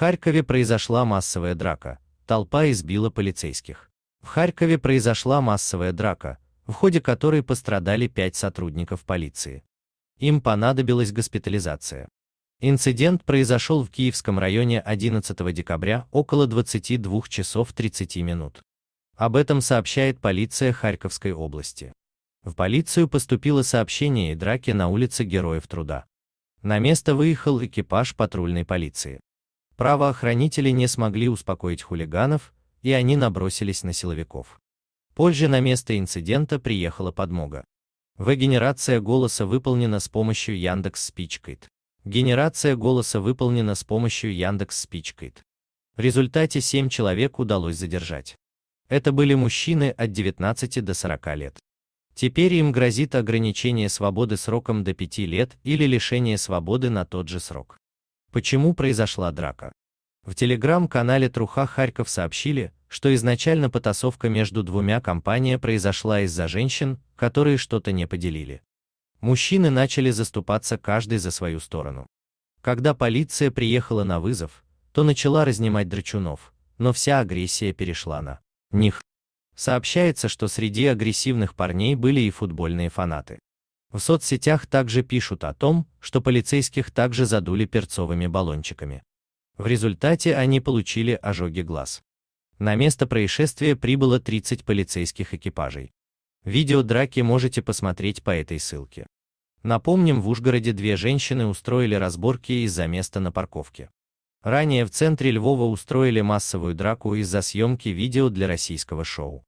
Харькове произошла массовая драка. Толпа избила полицейских. В Харькове произошла массовая драка, в ходе которой пострадали пять сотрудников полиции. Им понадобилась госпитализация. Инцидент произошел в Киевском районе 11 декабря около 22 часов 30 минут. Об этом сообщает полиция Харьковской области. В полицию поступило сообщение о драке на улице Героев Труда. На место выехал экипаж патрульной полиции. Правоохранители не смогли успокоить хулиганов, и они набросились на силовиков. Позже на место инцидента приехала подмога. В-генерация голоса выполнена с помощью Яндекс Спичкит. Генерация голоса выполнена с помощью Яндекс Спичкит. В результате 7 человек удалось задержать. Это были мужчины от 19 до 40 лет. Теперь им грозит ограничение свободы сроком до 5 лет или лишение свободы на тот же срок. Почему произошла драка? В телеграм-канале Труха Харьков сообщили, что изначально потасовка между двумя компаниями произошла из-за женщин, которые что-то не поделили. Мужчины начали заступаться каждый за свою сторону. Когда полиция приехала на вызов, то начала разнимать драчунов, но вся агрессия перешла на них. Сообщается, что среди агрессивных парней были и футбольные фанаты. В соцсетях также пишут о том, что полицейских также задули перцовыми баллончиками. В результате они получили ожоги глаз. На место происшествия прибыло 30 полицейских экипажей. Видео драки можете посмотреть по этой ссылке. Напомним, в Ужгороде две женщины устроили разборки из-за места на парковке. Ранее в центре Львова устроили массовую драку из-за съемки видео для российского шоу.